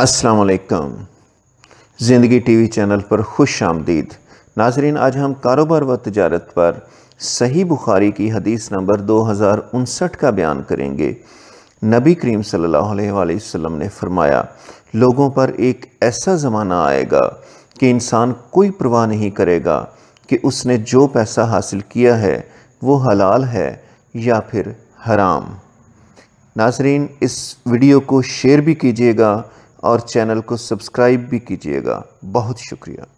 अस्सलाम वालेकुम ज़िंदगी टीवी चैनल पर खुश आमदीद नाजरीन आज हम कारोबार व तजारत पर सही बुखारी की हदीस नंबर दो हज़ार उनसठ का बयान करेंगे नबी करीम सल्लल्लाहु अलैहि वसल्लम ने फरमाया लोगों पर एक ऐसा ज़माना आएगा कि इंसान कोई परवाह नहीं करेगा कि उसने जो पैसा हासिल किया है वो हलाल है या फिर हराम नाजरीन इस वीडियो को शेयर भी कीजिएगा और चैनल को सब्सक्राइब भी कीजिएगा बहुत शुक्रिया